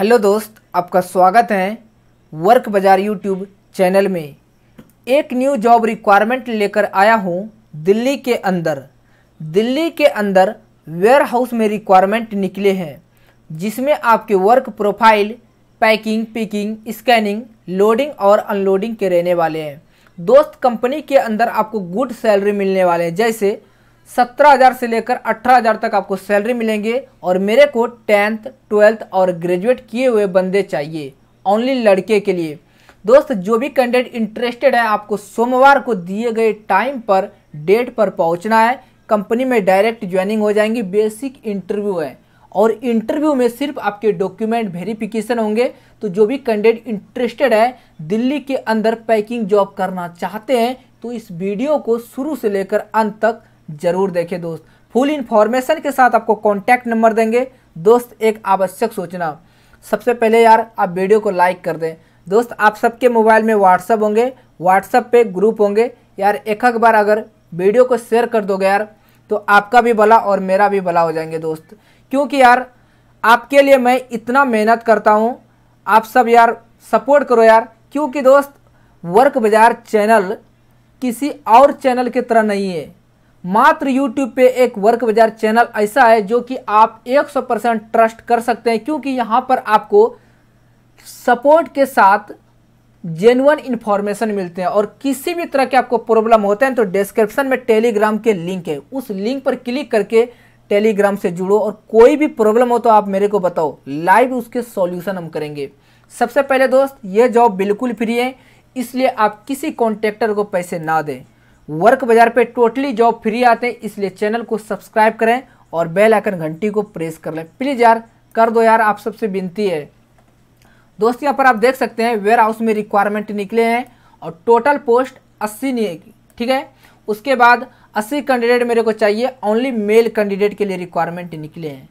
hello दोस्त आपका स्वागत है वर्क बाज़ार यूट्यूब चैनल में एक न्यू जॉब रिक्वायरमेंट लेकर आया हूँ दिल्ली के अंदर दिल्ली के अंदर वेयर हाउस में रिक्वायरमेंट निकले हैं जिसमें आपके work profile packing picking scanning loading और अनलोडिंग के रहने वाले हैं दोस्त कंपनी के अंदर आपको गुड सैलरी मिलने वाले हैं जैसे सत्रह हज़ार से लेकर अठारह हज़ार तक आपको सैलरी मिलेंगे और मेरे को टेंथ ट्वेल्थ और ग्रेजुएट किए हुए बंदे चाहिए ओनली लड़के के लिए दोस्त जो भी कैंडिडेट इंटरेस्टेड है आपको सोमवार को दिए गए टाइम पर डेट पर पहुंचना है कंपनी में डायरेक्ट ज्वाइनिंग हो जाएंगी बेसिक इंटरव्यू है और इंटरव्यू में सिर्फ आपके डॉक्यूमेंट वेरिफिकेशन होंगे तो जो भी कैंडिडेट इंटरेस्टेड है दिल्ली के अंदर पैकिंग जॉब करना चाहते हैं तो इस वीडियो को शुरू से लेकर अंत तक जरूर देखें दोस्त फुल इन्फॉर्मेशन के साथ आपको कॉन्टैक्ट नंबर देंगे दोस्त एक आवश्यक सूचना सबसे पहले यार आप वीडियो को लाइक कर दें दोस्त आप सबके मोबाइल में व्हाट्सअप होंगे व्हाट्सअप पे ग्रुप होंगे यार एक एक बार अगर वीडियो को शेयर कर दोगे यार तो आपका भी भला और मेरा भी भला हो जाएंगे दोस्त क्योंकि यार आपके लिए मैं इतना मेहनत करता हूँ आप सब यार सपोर्ट करो यार क्योंकि दोस्त वर्क बाजार चैनल किसी और चैनल की तरह नहीं है मात्र YouTube पे एक वर्क बाजार चैनल ऐसा है जो कि आप 100 परसेंट ट्रस्ट कर सकते हैं क्योंकि यहां पर आपको सपोर्ट के साथ जेनुअन इन्फॉर्मेशन मिलते हैं और किसी भी तरह के आपको प्रॉब्लम होते हैं तो डिस्क्रिप्शन में टेलीग्राम के लिंक है उस लिंक पर क्लिक करके टेलीग्राम से जुड़ो और कोई भी प्रॉब्लम हो तो आप मेरे को बताओ लाइव उसके सॉल्यूशन हम करेंगे सबसे पहले दोस्त ये जॉब बिल्कुल फ्री है इसलिए आप किसी कॉन्ट्रेक्टर को पैसे ना दें वर्क बाजार पे टोटली जॉब फ्री आते हैं इसलिए चैनल को सब्सक्राइब करें और बेल आइकन घंटी को प्रेस कर लें प्लीज़ यार कर दो यार आप सबसे विनती है दोस्त यहाँ पर आप देख सकते हैं वेयर हाउस में रिक्वायरमेंट निकले हैं और टोटल पोस्ट अस्सी निकली ठीक है उसके बाद अस्सी कैंडिडेट मेरे को चाहिए ओनली मेल कैंडिडेट के लिए रिक्वायरमेंट निकले हैं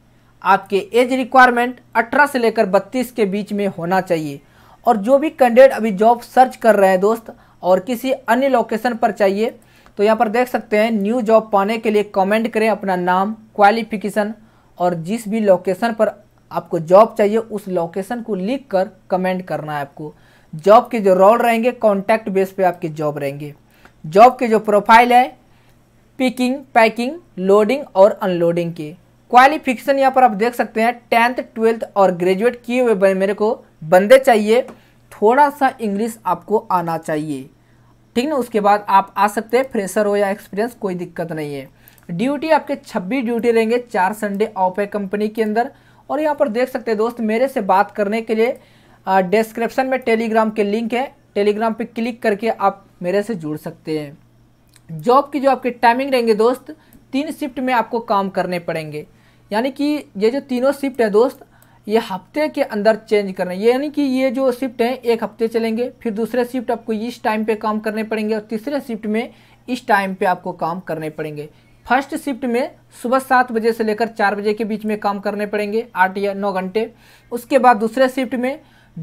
आपके एज रिक्वायरमेंट 18 से लेकर 32 के बीच में होना चाहिए और जो भी कैंडिडेट अभी जॉब सर्च कर रहे हैं दोस्त और किसी अन्य लोकेशन पर चाहिए तो यहाँ पर देख सकते हैं न्यू जॉब पाने के लिए कमेंट करें अपना नाम क्वालिफिकेशन और जिस भी लोकेशन पर आपको जॉब चाहिए उस लोकेशन को लिख कर कमेंट करना है आपको जॉब के जो रोल रहेंगे कॉन्टैक्ट बेस पे आपके जॉब रहेंगे जॉब के जो प्रोफाइल है पिकिंग पैकिंग लोडिंग और अनलोडिंग के क्वालिफिकेशन यहाँ पर आप देख सकते हैं टेंथ ट्वेल्थ और ग्रेजुएट किए हुए मेरे को बंदे चाहिए थोड़ा सा इंग्लिश आपको आना चाहिए ठीक ना उसके बाद आप आ सकते हैं फ्रेशर हो या एक्सपीरियंस कोई दिक्कत नहीं है ड्यूटी आपके छब्बीस ड्यूटी रहेंगे चार संडे ऑफ है कंपनी के अंदर और यहाँ पर देख सकते हैं दोस्त मेरे से बात करने के लिए डिस्क्रिप्शन में टेलीग्राम के लिंक है टेलीग्राम पे क्लिक करके आप मेरे से जुड़ सकते हैं जॉब की जो आपकी टाइमिंग रहेंगे दोस्त तीन शिफ्ट में आपको काम करने पड़ेंगे यानी कि ये जो तीनों शिफ्ट है दोस्त ये हफ्ते के अंदर चेंज करना है यानी कि ये जो शिफ्ट हैं एक हफ्ते चलेंगे फिर दूसरे शिफ्ट आपको इस टाइम पे काम करने पड़ेंगे और तीसरे शिफ्ट में इस टाइम पे आपको काम करने पड़ेंगे फर्स्ट शिफ्ट में सुबह सात बजे से लेकर चार बजे के बीच में काम करने पड़ेंगे आठ या नौ घंटे उसके बाद दूसरे शिफ्ट में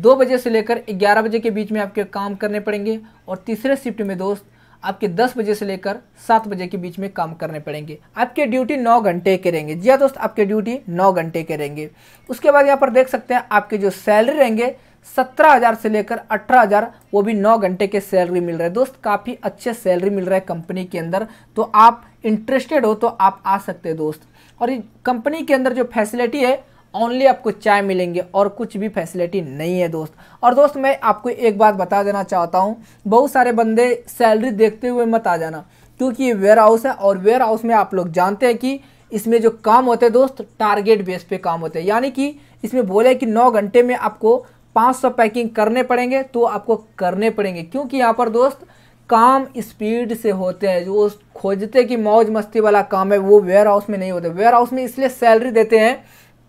दो बजे से लेकर ग्यारह बजे के बीच में आपके काम करने पड़ेंगे और तीसरे शिफ्ट में दोस्त आपके 10 बजे से लेकर 7 बजे के बीच में काम करने पड़ेंगे आपके ड्यूटी 9 घंटे के रहेंगे जी हाँ दोस्त आपके ड्यूटी 9 घंटे के रहेंगे उसके बाद यहाँ पर देख सकते हैं आपके जो सैलरी रहेंगे सत्रह हज़ार से लेकर अठारह हज़ार वो भी नौ घंटे के सैलरी मिल रहा है दोस्त काफ़ी अच्छे सैलरी मिल रहा है कंपनी के अंदर तो आप इंटरेस्टेड हो तो आप आ सकते हैं दोस्त और कंपनी के अंदर जो फैसिलिटी है ओनली आपको चाय मिलेंगे और कुछ भी फैसिलिटी नहीं है दोस्त और दोस्त मैं आपको एक बात बता देना चाहता हूँ बहुत सारे बंदे सैलरी देखते हुए मत आ जाना क्योंकि ये वेयर हाउस है और वेयर हाउस में आप लोग जानते हैं कि इसमें जो काम होते हैं दोस्त टारगेट बेस पे काम होते हैं यानी कि इसमें बोले कि नौ घंटे में आपको 500 पैकिंग करने पड़ेंगे तो आपको करने पड़ेंगे क्योंकि यहाँ पर दोस्त काम स्पीड से होते हैं जो खोजते कि मौज मस्ती वाला काम है वो वेयर हाउस में नहीं होते वेयर हाउस में इसलिए सैलरी देते हैं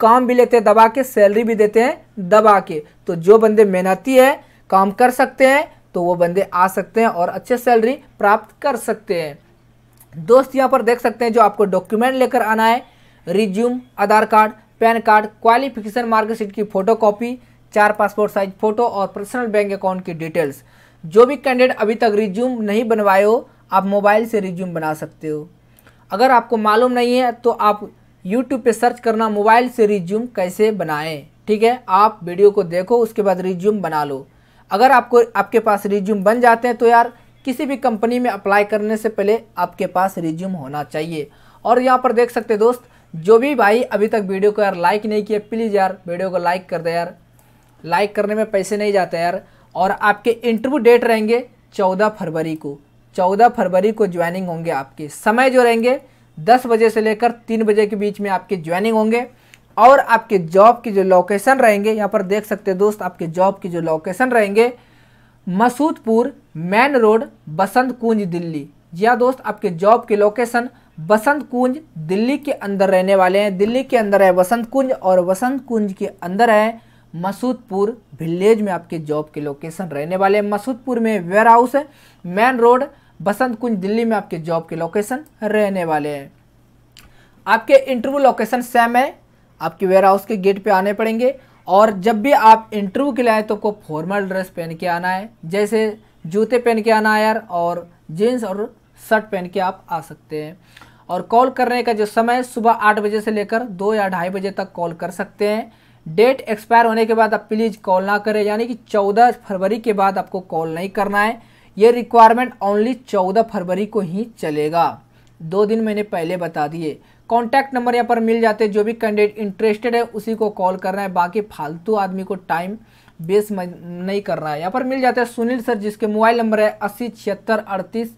काम भी लेते हैं दबा के सैलरी भी देते हैं दबा के तो जो बंदे मेहनती है काम कर सकते हैं तो वो बंदे आ सकते हैं और अच्छे सैलरी प्राप्त कर सकते हैं दोस्त यहाँ पर देख सकते हैं जो आपको डॉक्यूमेंट लेकर आना है resume Aadhaar card PAN card qualification marksheet की फ़ोटो कॉपी चार पासपोर्ट साइज फ़ोटो और पर्सनल बैंक अकाउंट की डिटेल्स जो भी कैंडिडेट अभी तक रिज्यूम नहीं बनवाए हो आप मोबाइल से रिज्यूम बना सकते हो अगर आपको मालूम नहीं है तो आप यूट्यूब पे सर्च करना मोबाइल से रिज्यूम कैसे बनाएं ठीक है आप वीडियो को देखो उसके बाद रिज्यूम बना लो अगर आपको आपके पास रिज्यूम बन जाते हैं तो यार किसी भी कंपनी में अप्लाई करने से पहले आपके पास रिज्यूम होना चाहिए और यहाँ पर देख सकते दोस्त जो भी भाई अभी तक वीडियो को यार लाइक नहीं किया प्लीज़ यार वीडियो को लाइक कर दे यार लाइक करने में पैसे नहीं जाते यार और आपके इंटरव्यू डेट रहेंगे चौदह फरवरी को चौदह फरवरी को ज्वाइनिंग होंगे आपके समय जो रहेंगे दस बजे से लेकर तीन बजे के बीच में आपके ज्वाइनिंग होंगे और आपके जॉब की जो लोकेशन रहेंगे यहाँ पर देख सकते हैं दोस्त आपके जॉब की जो लोकेशन रहेंगे मसूदपुर मेन रोड बसंत कुंज दिल्ली जी हाँ दोस्त आपके जॉब की लोकेशन बसंत कुंज दिल्ली के अंदर रहने वाले हैं दिल्ली के अंदर है बसंत कुंज और बसंत कुंज के अंदर है मसूदपुर विलेज में आपके जॉब के लोकेशन रहने वाले हैं मसूदपुर में वेयर हाउस है मेन रोड बसंत कुंज दिल्ली में आपके जॉब के लोकेशन रहने वाले हैं आपके इंटरव्यू लोकेशन सेम है आपके वेयर हाउस के गेट पे आने पड़ेंगे और जब भी आप इंटरव्यू के लिए आए तो आपको फॉर्मल ड्रेस पहन के आना है जैसे जूते पहन के आना है यार और जीन्स और शर्ट पहन के आप आ सकते हैं और कॉल करने का जो समय सुबह आठ बजे से लेकर दो या ढाई बजे तक कॉल कर सकते हैं डेट एक्सपायर होने के बाद आप प्लीज़ कॉल ना करें यानी कि चौदह फरवरी के बाद आपको कॉल नहीं करना है ये रिक्वायरमेंट ओनली चौदह फरवरी को ही चलेगा दो दिन मैंने पहले बता दिए कॉन्टैक्ट नंबर यहाँ पर मिल जाते जो भी कैंडिडेट इंटरेस्टेड है उसी को कॉल करना है बाकी फालतू आदमी को टाइम बेस नहीं करना है यहाँ पर मिल जाता है सुनील सर जिसके मोबाइल नंबर है अस्सी छिहत्तर अड़तीस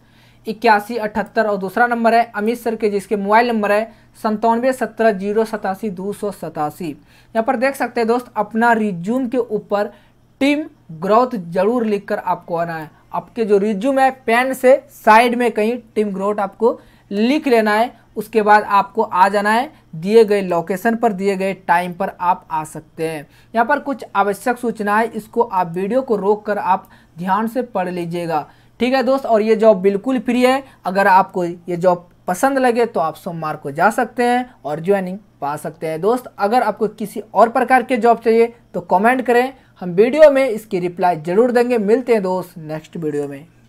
इक्यासी अठहत्तर और दूसरा नंबर है अमित सर के जिसके मोबाइल नंबर है संतानवे सत्रह जीरो सतासी दो सौ सतासी यहाँ पर देख सकते हैं दोस्त अपना रिज्यूम के ऊपर टीम ग्रोथ जरूर लिखकर आपको आना है आपके जो रिज्यूम है पेन से साइड में कहीं टीम ग्रोथ आपको लिख लेना है उसके बाद आपको आ जाना है दिए गए लोकेशन पर दिए गए टाइम पर आप आ सकते हैं यहाँ पर कुछ आवश्यक सूचना है इसको आप वीडियो को रोक कर आप ध्यान से पढ़ लीजिएगा ठीक है दोस्त और ये जॉब बिल्कुल फ्री है अगर आपको ये जॉब पसंद लगे तो आप सोमवार को जा सकते हैं और ज्वाइनिंग पा सकते हैं दोस्त अगर आपको किसी और प्रकार के जॉब चाहिए तो कॉमेंट करें हम वीडियो में इसकी रिप्लाई ज़रूर देंगे मिलते हैं दोस्त नेक्स्ट वीडियो में